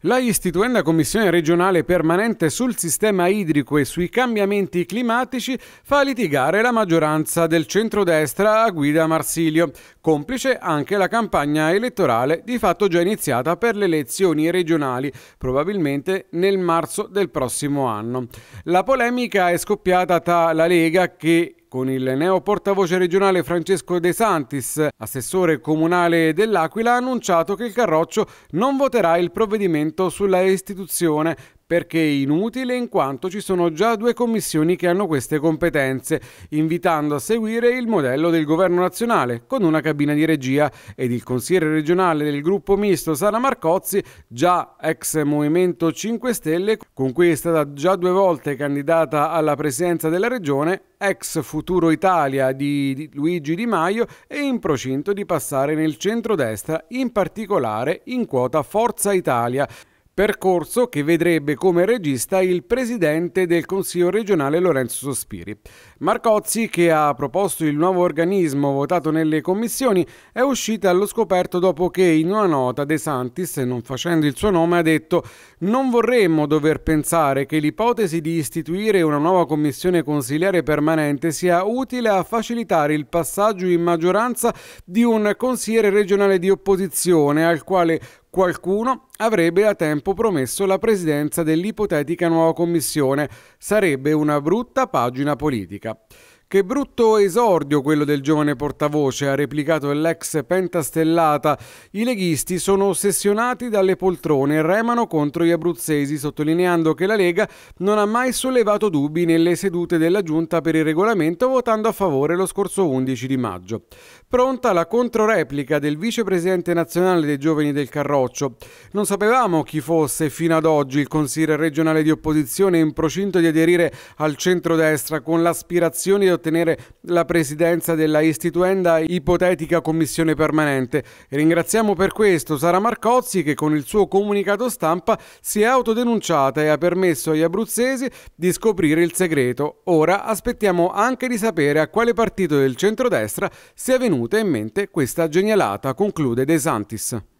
La istituenda commissione regionale permanente sul sistema idrico e sui cambiamenti climatici fa litigare la maggioranza del centrodestra a guida Marsilio, complice anche la campagna elettorale di fatto già iniziata per le elezioni regionali, probabilmente nel marzo del prossimo anno. La polemica è scoppiata tra la Lega che con il neo portavoce regionale Francesco De Santis, assessore comunale dell'Aquila, ha annunciato che il Carroccio non voterà il provvedimento sulla istituzione perché è inutile in quanto ci sono già due commissioni che hanno queste competenze, invitando a seguire il modello del governo nazionale con una cabina di regia ed il consigliere regionale del gruppo misto Sara Marcozzi, già ex Movimento 5 Stelle, con cui è stata già due volte candidata alla presidenza della regione, ex Futuro Italia di Luigi Di Maio e in procinto di passare nel centrodestra, in particolare in quota Forza Italia. Percorso che vedrebbe come regista il presidente del Consiglio regionale Lorenzo Sospiri. Marcozzi, che ha proposto il nuovo organismo votato nelle commissioni, è uscita allo scoperto dopo che in una nota De Santis, non facendo il suo nome, ha detto «Non vorremmo dover pensare che l'ipotesi di istituire una nuova commissione consigliare permanente sia utile a facilitare il passaggio in maggioranza di un consigliere regionale di opposizione al quale Qualcuno avrebbe a tempo promesso la presidenza dell'ipotetica nuova commissione. Sarebbe una brutta pagina politica. Che brutto esordio quello del giovane portavoce, ha replicato l'ex pentastellata. I leghisti sono ossessionati dalle poltrone e remano contro gli abruzzesi, sottolineando che la Lega non ha mai sollevato dubbi nelle sedute della Giunta per il regolamento votando a favore lo scorso 11 di maggio. Pronta la controreplica del vicepresidente nazionale dei giovani del Carroccio. Non sapevamo chi fosse fino ad oggi il consigliere regionale di opposizione in procinto di aderire al centrodestra con l'aspirazione di ottenere ottenere la presidenza della istituenda ipotetica commissione permanente. E ringraziamo per questo Sara Marcozzi che con il suo comunicato stampa si è autodenunciata e ha permesso agli abruzzesi di scoprire il segreto. Ora aspettiamo anche di sapere a quale partito del centrodestra sia venuta in mente questa genialata, conclude De Santis.